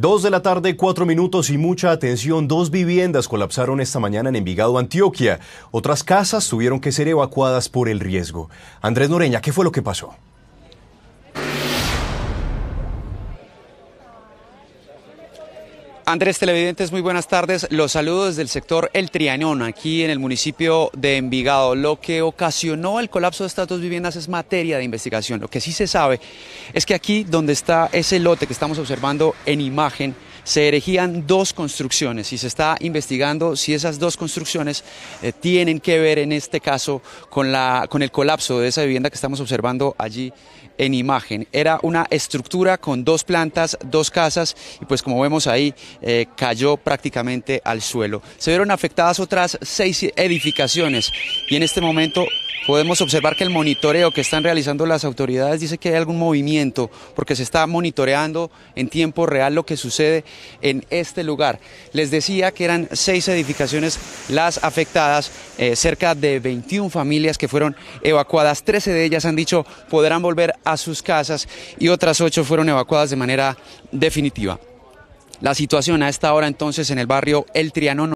Dos de la tarde, cuatro minutos y mucha atención. Dos viviendas colapsaron esta mañana en Envigado, Antioquia. Otras casas tuvieron que ser evacuadas por el riesgo. Andrés Noreña, ¿qué fue lo que pasó? Andrés Televidentes, muy buenas tardes. Los saludos el sector El Trianón, aquí en el municipio de Envigado. Lo que ocasionó el colapso de estas dos viviendas es materia de investigación. Lo que sí se sabe es que aquí donde está ese lote que estamos observando en imagen, se erigían dos construcciones y se está investigando si esas dos construcciones eh, tienen que ver en este caso con, la, con el colapso de esa vivienda que estamos observando allí en imagen. Era una estructura con dos plantas, dos casas y pues como vemos ahí eh, cayó prácticamente al suelo. Se vieron afectadas otras seis edificaciones y en este momento Podemos observar que el monitoreo que están realizando las autoridades dice que hay algún movimiento porque se está monitoreando en tiempo real lo que sucede en este lugar. Les decía que eran seis edificaciones las afectadas, eh, cerca de 21 familias que fueron evacuadas, 13 de ellas han dicho podrán volver a sus casas y otras ocho fueron evacuadas de manera definitiva. La situación a esta hora entonces en el barrio El Trianón